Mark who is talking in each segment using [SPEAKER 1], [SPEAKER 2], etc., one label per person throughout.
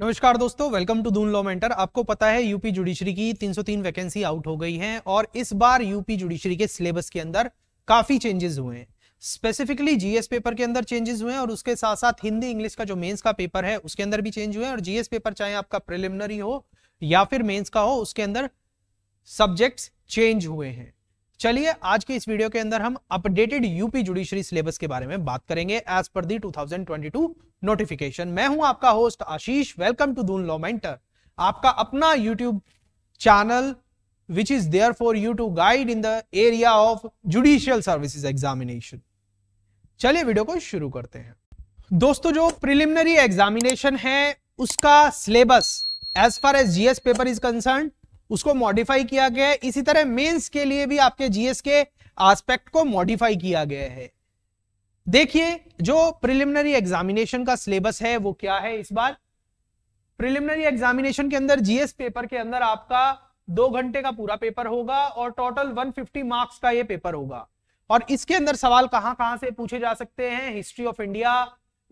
[SPEAKER 1] नमस्कार दोस्तों welcome to Doon law mentor आपको पता है यूपी जुडिशरी की 303 वैकेंसी आउट हो गई हैं और इस बार यूपी जुडिशरी के सिलेबस के अंदर काफी चेंजेस हुए हैं स्पेसिफिकली जीएस पेपर के अंदर चेंजेस हुए हैं और उसके साथ साथ हिंदी इंग्लिश का जो मेंस का पेपर है उसके अंदर भी चेंज हुए हैं और जीएस पेपर चाहे आपका प्रिलिमिनरी हो या फिर मेन्स का हो उसके अंदर सब्जेक्ट चेंज हुए हैं चलिए आज के इस वीडियो के अंदर हम अपडेटेड यूपी जुडिशरी सिलेबस के बारे में बात करेंगे as per the to notification मैं हूं आपका host Ashish welcome to Doon law mentor आपका अपना YouTube channel which is there for you to guide in the area of judicial services examination चलिए वीडियो को शुरू करते हैं दोस्तों जो प्रिलिमिनरी एग्जामिनेशन है उसका syllabus as far as GS paper is concern उसको मॉडिफाई किया गया है इसी तरह मेंस के लिए भी आपके जीएस के एस्पेक्ट को मॉडिफाई किया गया है देखिए जो प्रिलिमिनरी एग्जामिनेशन का सिलेबस है वो क्या है इस बार प्रिलिमिनरी एग्जामिनेशन के अंदर जीएस पेपर के अंदर आपका दो घंटे का पूरा पेपर होगा और टोटल 150 मार्क्स का ये पेपर होगा और इसके अंदर सवाल कहां कहां से पूछे जा सकते हैं history of India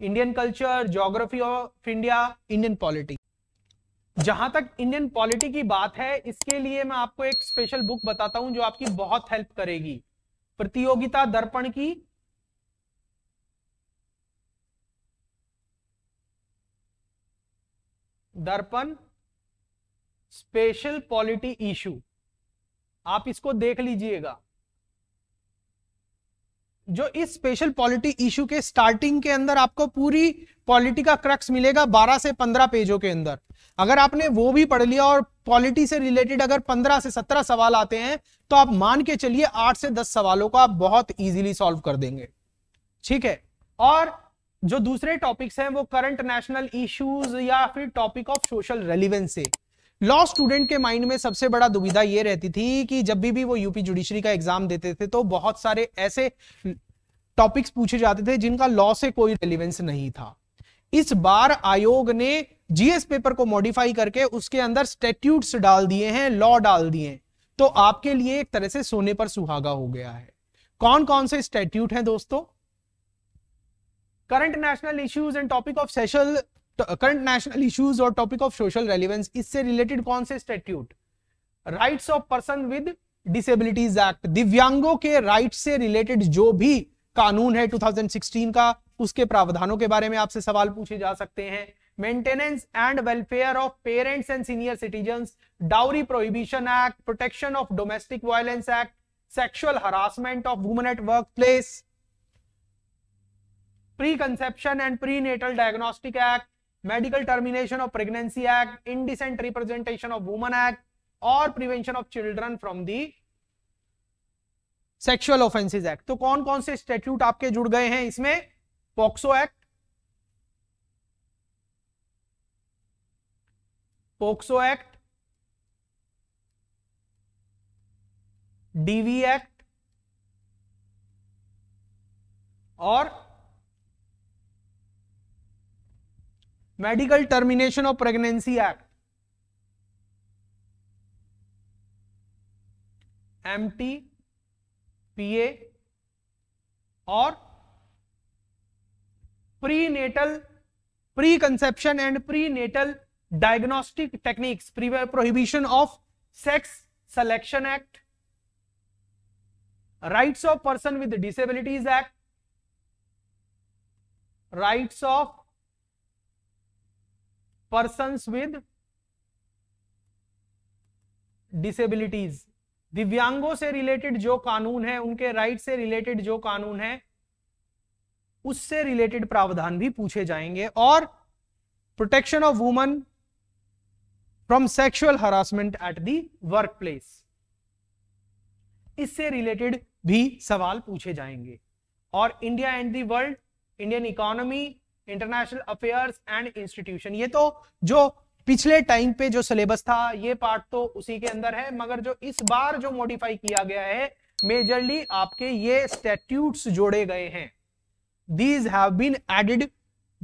[SPEAKER 1] Indian culture geography of India Indian polity जहां तक इंडियन पॉलिटी की बात है इसके लिए मैं आपको एक स्पेशल बुक बताता हूं जो आपकी बहुत हेल्प करेगी प्रतियोगिता दर्पण की दर्पण स्पेशल पॉलिटी इशू आप इसको देख लीजिएगा जो इस स्पेशल पॉलिटी इशू के स्टार्टिंग के अंदर आपको पूरी पॉलिटी का क्रक्स मिलेगा 12 से 15 पेजों के अंदर अगर आपने वो भी पढ़ लिया और पॉलिटी से रिलेटेड अगर 15 से 17 सवाल आते हैं तो आप मान के चलिए 8 से 10 सवालों को आप बहुत इजीली सॉल्व कर देंगे ठीक है और जो दूसरे टॉपिक्स हैं वो करंट नेशनल इश्यूज या फिर टॉपिक ऑफ सोशल रेलिवेंस से लॉ स्टूडेंट के माइंड में सबसे बड़ा दुविधा ये रहती थी कि जब भी भी वो यूपी जुडिशरी का एग्जाम देते थे तो बहुत सारे ऐसे टॉपिक्स पूछे जाते थे जिनका लॉ से कोई रेलिवेंस नहीं था इस बार आयोग ने जीएस पेपर को मॉडिफाई करके उसके अंदर स्टेट्यूट्स डाल दिए हैं लॉ डाल दिए हैं तो आपके लिए एक तरह से सोने पर सुहागा हो गया है कौन कौन से स्टेट्यूट हैं दोस्तों current national issues and topic of social current national issues और टॉपिक ऑफ सोशल रेलिवेंस इससे रिलेटेड कौन से statute rights of person with disabilities act दिव्यांगों के राइट से रिलेटेड जो भी कानून है 2016 का उसके प्रावधानों के बारे में आपसे सवाल पूछे जा सकते हैं maintenance and welfare of parents and senior citizen dowry prohibition act protection of domestic violence act sexual harassment of women at work place pre conception and pre natal diagnostic act medical termination of pregnancy act indecent representation of woman act और prevention of children from the sexual offences act तो कौन कौन से statute आपके जुड़ गए हैं इसमें POCSO act POCSO act DV act और Medical Termination of Pregnancy Act. MT, PA और prenatal preconception and prenatal diagnostic techniques prohibition of sex selection act rights of person with disabilities act rights of persons with disabilities दिव्यांगों से related जो कानून है उनके right से related जो कानून है उससे रिलेटेड प्रावधान भी पूछे जाएंगे और protection of woman from sexual harassment at the work place इससे रिलेटेड भी सवाल पूछे जाएंगे और India and the world Indian economy international affairs and institution ये तो जो पिछले टाइम पे जो सिलेबस था ये पार्ट तो उसी के अंदर है मगर जो इस बार जो मॉडिफाई किया गया है मेजरली आपके ये स्टेट्यूट्स जोड़े गए हैं these have been added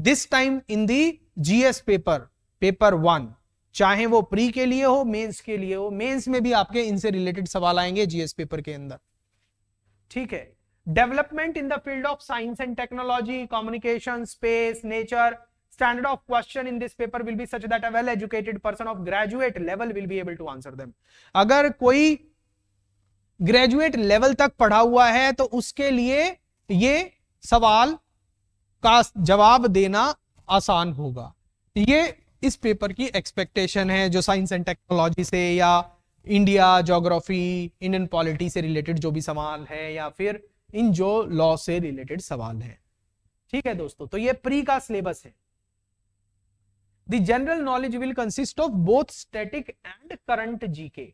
[SPEAKER 1] this time in the GS paper paper one चाहे वो प्री के लिए हो मेंस के लिए हो मेंस में भी आपके इनसे रिलेटेड सवाल आएंगे जीएस पेपर के अंदर ठीक है development in the field of science and technology communication space nature standard of question in this paper will be such that a well educated person of graduate level will be able to answer them अगर कोई graduate level तक पढ़ा हुआ है तो उसके लिए ये सवाल का जवाब देना आसान होगा ये इस पेपर की एक्सपेक्टेशन है जो साइंस एंड टेक्नोलॉजी से या इंडिया ज्योग्राफी इंडियन पॉलिटी से रिलेटेड जो भी सवाल है या फिर इन जो लॉ से रिलेटेड सवाल हैं ठीक है दोस्तों तो ये प्री का सिलेबस है the general knowledge will consist of both static and current GK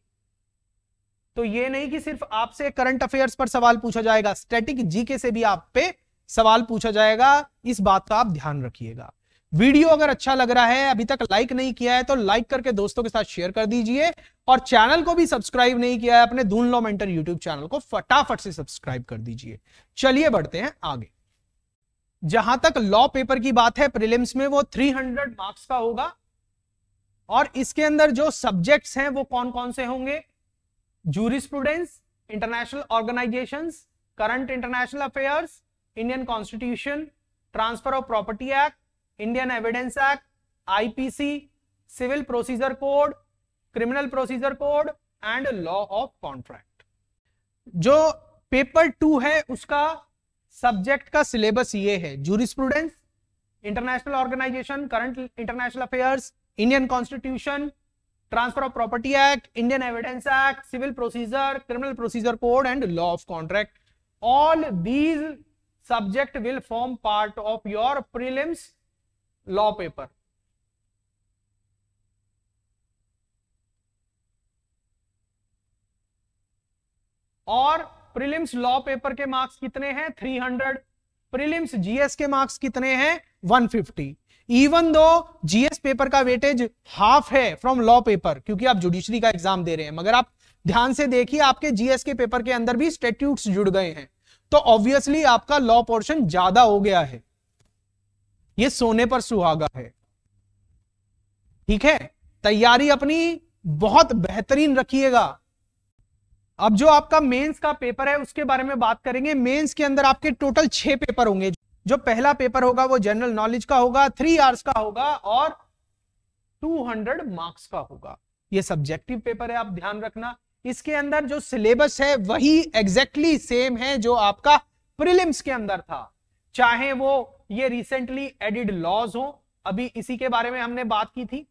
[SPEAKER 1] तो ये नहीं कि सिर्फ आपसे करंट अफेयर्स पर सवाल पूछा जाएगा स्टैटिक जीके से भी आप पे सवाल पूछा जाएगा इस बात का आप ध्यान रखिएगा वीडियो अगर अच्छा लग रहा है अभी तक लाइक नहीं किया है तो लाइक करके दोस्तों के साथ शेयर कर दीजिए और चैनल को भी सब्सक्राइब नहीं किया है अपने धून लो मेंटर यूट्यूब चैनल को फटाफट से सब्सक्राइब कर दीजिए चलिए बढ़ते हैं आगे जहां तक लॉ पेपर की बात है प्रिलिम्स में वो 300 मार्क्स का होगा और इसके अंदर जो सब्जेक्ट्स हैं वो कौन कौन से होंगे jurisprudence international organisation current international affairs Indian constitution transfer of property act Indian evidence act IPC civil procedure code criminal procedure code and law of contract जो पेपर टू है उसका सब्जेक्ट का सिलेबस ये है jurisprudence international organisation current international affairs Indian constitution transfer of property act Indian evidence act civil procedure criminal procedure code and law of contract all these subject will form part of your prelims law paper और prelims law paper के marks कितने हैं 300 prelims GS के marks कितने हैं 150 even दो GS paper का weightage half है फ्रॉम लॉ पेपर क्योंकि आप जुडिशरी का एग्जाम दे रहे हैं मगर आप ध्यान से देखिए आपके जीएस के पेपर के अंदर भी स्टेट्यूट्स जुड़ गए हैं तो ऑब्वियसली आपका लॉ पोर्शन ज्यादा हो गया है ये सोने पर सुहागा है ठीक है तैयारी अपनी बहुत बेहतरीन रखिएगा अब जो आपका मेंस का पेपर है उसके बारे में बात करेंगे मेंस के अंदर आपके टोटल छह पेपर होंगे जो पहला पेपर होगा वो जनरल नॉलेज का होगा थ्री आवर्स का होगा और 200 मार्क्स का होगा ये सब्जेक्टिव पेपर है आप ध्यान रखना इसके अंदर जो सिलेबस है वही एग्जैक्टली exactly सेम है जो आपका प्रीलिम्स के अंदर था चाहे वो ये रिसेंटली एडिड लॉज हो अभी इसी के बारे में हमने बात की थी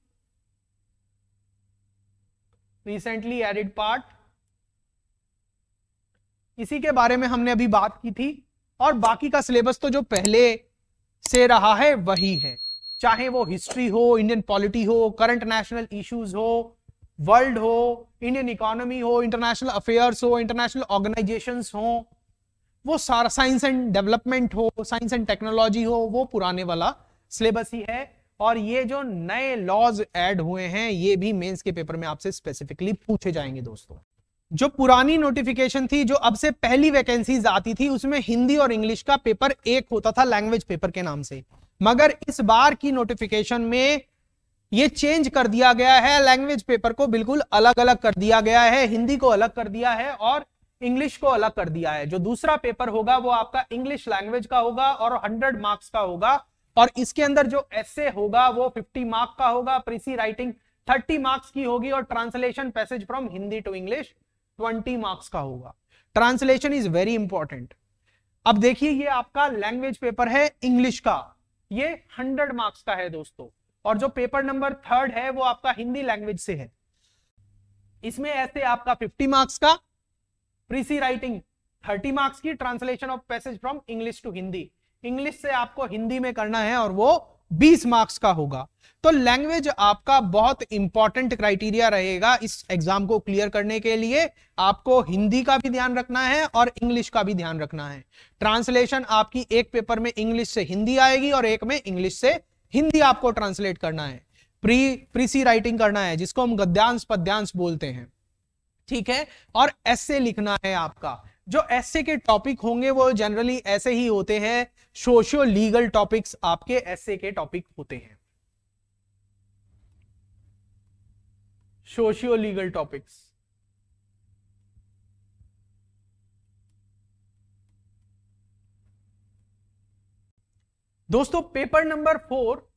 [SPEAKER 1] रिसेंटली एडिड पार्ट इसी के बारे में हमने अभी बात की थी और बाकी का सिलेबस तो जो पहले से रहा है वही है चाहे वो हिस्ट्री हो इंडियन पॉलिटी हो करंट नेशनल इश्यूज हो वर्ल्ड हो इंडियन इकोनॉमी हो इंटरनेशनल अफेयर्स हो इंटरनेशनल ऑर्गेनाइजेशंस हो वो सारा साइंस एंड डेवलपमेंट हो साइंस एंड टेक्नोलॉजी हो वो पुराने वाला सिलेबस ही है और ये जो नए लॉज ऐड हुए हैं ये भी मेंस के पेपर में आपसे स्पेसिफिकली पूछे जाएंगे दोस्तों जो पुरानी नोटिफिकेशन थी जो अब से पहली वैकेंसीज आती थी उसमें हिंदी और इंग्लिश का पेपर एक होता था लैंग्वेज पेपर के नाम से मगर इस बार की नोटिफिकेशन में ये चेंज कर दिया गया है लैंग्वेज पेपर को बिल्कुल अलग अलग कर दिया गया है हिंदी को अलग कर दिया है और इंग्लिश को अलग कर दिया है जो दूसरा पेपर होगा वो आपका इंग्लिश लैंग्वेज का होगा और 100 मार्क्स का होगा और इसके अंदर जो एस होगा वो 50 मार्क का होगा प्रीसी राइटिंग 30 मार्क्स की होगी और translation passage from Hindi to English 20 marks का होगा ट्रांसलेशन इज वेरी इंपॉर्टेंट अब देखिए ये आपका लैंग्वेज पेपर है इंग्लिश का ये हंड्रेड मार्क्स का है दोस्तों और जो पेपर नंबर थर्ड है वो आपका हिंदी लैंग्वेज से है इसमें ऐसे आपका 50 मार्क्स का प्रीसी राइटिंग थर्टी मार्क्स की translation of passage from English to Hindi English से आपको हिंदी में करना है और वो 20 मार्क्स का होगा तो लैंग्वेज आपका बहुत इंपॉर्टेंट क्राइटेरिया रहेगा इस एग्जाम को क्लियर करने के लिए आपको हिंदी का भी ध्यान रखना है और इंग्लिश का भी ध्यान रखना है ट्रांसलेशन आपकी एक पेपर में इंग्लिश से हिंदी आएगी और एक में इंग्लिश से हिंदी आपको ट्रांसलेट करना है प्री प्रीसी राइटिंग करना है जिसको हम गद्यांश पद्यांश बोलते हैं ठीक है और ऐसे लिखना है आपका जो ऐसे के टॉपिक होंगे वो जनरली ऐसे ही होते हैं सोशियो लीगल टॉपिक्स आपके ऐसे के टॉपिक होते हैं सोशियो लीगल टॉपिक्स दोस्तों पेपर नंबर फोर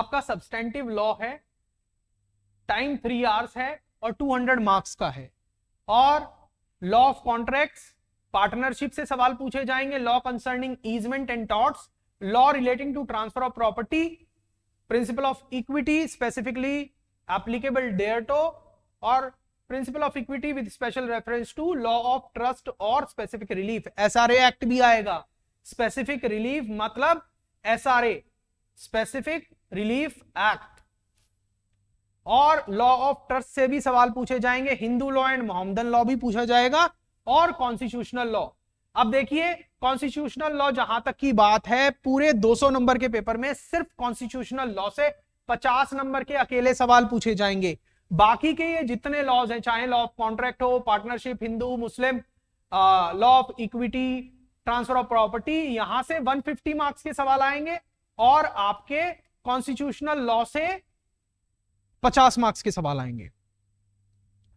[SPEAKER 1] आपका सब्सटेंटिव लॉ है टाइम थ्री आवर्स है और 200 मार्क्स का है और लॉ ऑफ कॉन्ट्रैक्ट्स पार्टनरशिप से सवाल पूछे जाएंगे law concerning easement and torts law relating to transfer of property principle of equity specifically applicable thereto और principle of equity with special reference to law of trust और specific relief SRA act भी आएगा specific relief मतलब SRA specific relief act और law of trust से भी सवाल पूछे जाएंगे Hindu law and Mohammedan law भी पूछा जाएगा और कॉन्स्टिट्यूशनल लॉ अब देखिए कॉन्स्टिट्यूशनल लॉ जहां तक की बात है पूरे 200 नंबर के पेपर में सिर्फ कॉन्स्टिट्यूशनल लॉ से 50 नंबर के अकेले सवाल पूछे जाएंगे बाकी के ये जितने लॉज हैं चाहे लॉ ऑफ कॉन्ट्रैक्ट हो partnership Hindu Muslim law of equity transfer of property यहां से 150 मार्क्स के सवाल आएंगे और आपके कॉन्स्टिट्यूशनल लॉ से पचास मार्क्स के सवाल आएंगे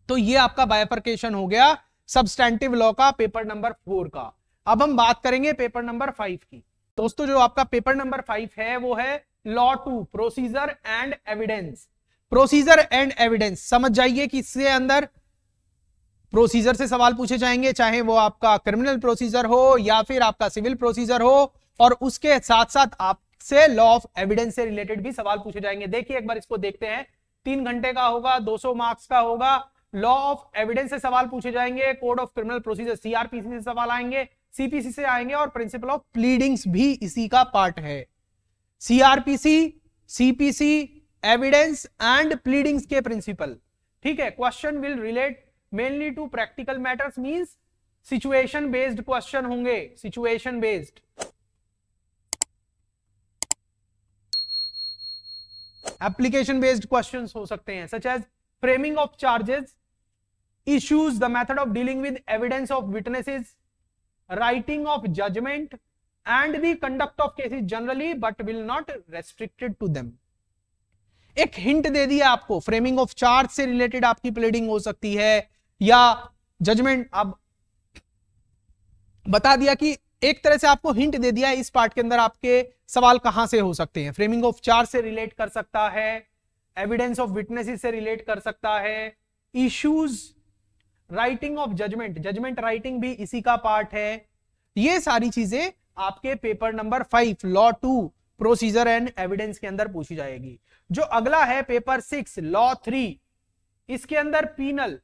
[SPEAKER 1] तो ये आपका बायफर्केशन हो गया सबस्टेंटिव लॉ का पेपर नंबर फोर का अब हम बात करेंगे पेपर नंबर फाइव की दोस्तों जो आपका पेपर नंबर फाइव है वो है law two procedure and evidence procedure and evidence समझ जाइए कि इसके अंदर प्रोसीजर से सवाल पूछे जाएंगे चाहे वो आपका क्रिमिनल प्रोसीजर हो या फिर आपका सिविल प्रोसीजर हो और उसके साथ साथ आपसे लॉ ऑफ एविडेंस से रिलेटेड भी सवाल पूछे जाएंगे देखिए एक बार इसको देखते हैं तीन घंटे का होगा 200 मार्क्स का होगा लॉ ऑफ एविडेंस से सवाल पूछे जाएंगे code of criminal procedure CrPC से सवाल आएंगे सीपीसी से आएंगे और प्रिंसिपल ऑफ प्लीडिंग्स भी इसी का पार्ट है CrPC CPC evidence and pleadings के प्रिंसिपल ठीक है question will relate mainly to practical matters means situation based question होंगे situation based application based question हो सकते हैं such as framing of charges issues the method of dealing with evidence of witnesses writing of judgment and the conduct of cases generally but will not restricted to them एक hint दे दिया आपको framing of charge से related आपकी pleading हो सकती है या जजमेंट अब बता दिया कि एक तरह से आपको हिंट दे दिया है इस पार्ट के अंदर आपके सवाल कहां से हो सकते हैं फ्रेमिंग ऑफ चार्ज से रिलेट कर सकता है एविडेंस ऑफ विटनेसेस से रिलेट कर सकता है issues writing of judgment judgment writing भी इसी का पार्ट है ये सारी चीजें आपके paper number five law two procedure and evidence के अंदर पूछी जाएगी जो अगला है पेपर सिक्स लॉ थ्री इसके अंदर पीनल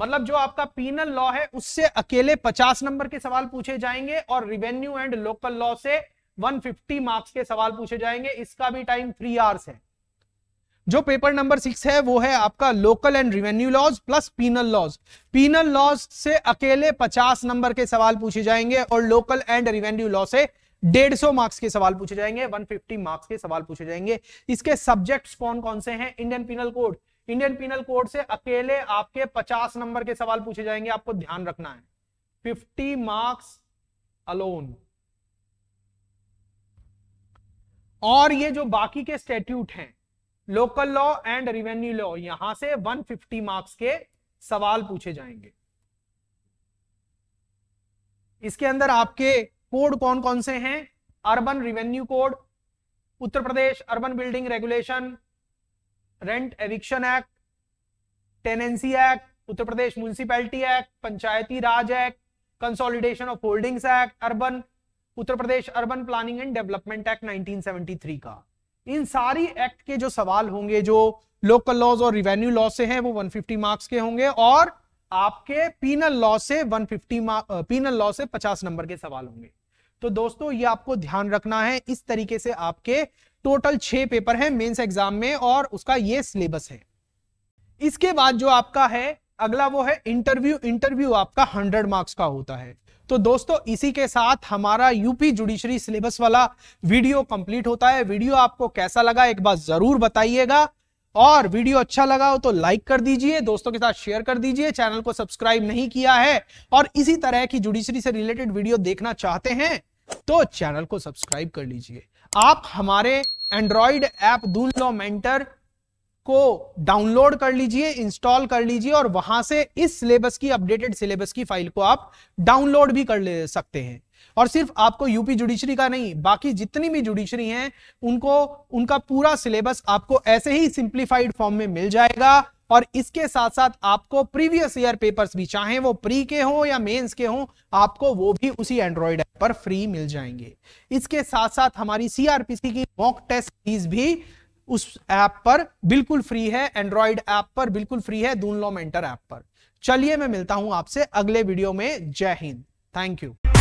[SPEAKER 1] मतलब जो आपका पीनल लॉ है उससे अकेले 50 नंबर के सवाल पूछे जाएंगे और रिवेन्यू एंड लोकल लॉ से 150 मार्क्स के सवाल पूछे जाएंगे इसका भी टाइम थ्री आवर्स है जो पेपर नंबर सिक्स है वो है आपका local and revenue laws plus penal laws penal laws से अकेले 50 नंबर के सवाल पूछे जाएंगे और लोकल एंड रिवेन्यू लॉ से डेढ़ सौ मार्क्स के सवाल पूछे जाएंगे 150 मार्क्स के सवाल पूछे जाएंगे इसके सब्जेक्ट्स कौन कौन से हैं Indian penal code Indian penal code से अकेले आपके 50 नंबर के सवाल पूछे जाएंगे आपको ध्यान रखना है 50 मार्क्स अलोन और ये जो बाकी के स्टेट्यूट हैं local law and revenue law यहां से 150 मार्क्स के सवाल पूछे जाएंगे इसके अंदर आपके कोड कौन कौन से हैं urban revenue code Uttar Pradesh urban building regulation rent eviction act tenancy act Uttar Pradesh municipality act Panchayati Raj act consolidation of holdings act urban Uttar Pradesh urban planning and development act 1973 का इन सारी एक्ट के जो सवाल होंगे जो लोकल लॉज और रिवेन्यू लॉ से हैं वो 150 मार्क्स के होंगे और आपके पीनल लॉ से 150 फिफ्टी पीनल लॉ से 50 नंबर के सवाल होंगे तो दोस्तों ये आपको ध्यान रखना है इस तरीके से आपके टोटल छह पेपर हैं मेंस एग्जाम में और उसका ये सिलेबस है इसके बाद जो आपका है अगला वो है इंटरव्यू इंटरव्यू आपका हंड्रेड मार्क्स का होता है तो दोस्तों इसी के साथ हमारा यूपी जुडिशरी सिलेबस वाला वीडियो कंप्लीट होता है वीडियो आपको कैसा लगा एक बार जरूर बताइएगा और वीडियो अच्छा लगा हो तो लाइक कर दीजिए दोस्तों के साथ शेयर कर दीजिए चैनल को सब्सक्राइब नहीं किया है और इसी तरह की जुडिशरी से रिलेटेड वीडियो देखना चाहते हैं तो चैनल को सब्सक्राइब कर लीजिए आप हमारे एंड्रॉयड ऐप दूलो मेंटर को डाउनलोड कर लीजिए इंस्टॉल कर लीजिए और वहां से इस सिलेबस की अपडेटेड सिलेबस की फाइल को आप डाउनलोड भी कर ले सकते हैं और सिर्फ आपको यूपी जुडिशरी का नहीं बाकी जितनी भी जुडिशरी हैं उनको उनका पूरा सिलेबस आपको ऐसे ही सिंप्लीफाइड फॉर्म में मिल जाएगा और इसके साथ साथ आपको प्रीवियस ईयर पेपर्स भी चाहे वो प्री के हो या मेंस के हो आपको वो भी उसी एंड्रॉइड ऐप पर फ्री मिल जाएंगे इसके साथ साथ हमारी सीआरपीसी की मॉक टेस्ट फीस भी उस ऐप पर बिल्कुल फ्री है एंड्रॉइड ऐप पर बिल्कुल फ्री है दून लॉ मेंटर ऐप पर चलिए मैं मिलता हूं आपसे अगले वीडियो में जय हिंद थैंक यू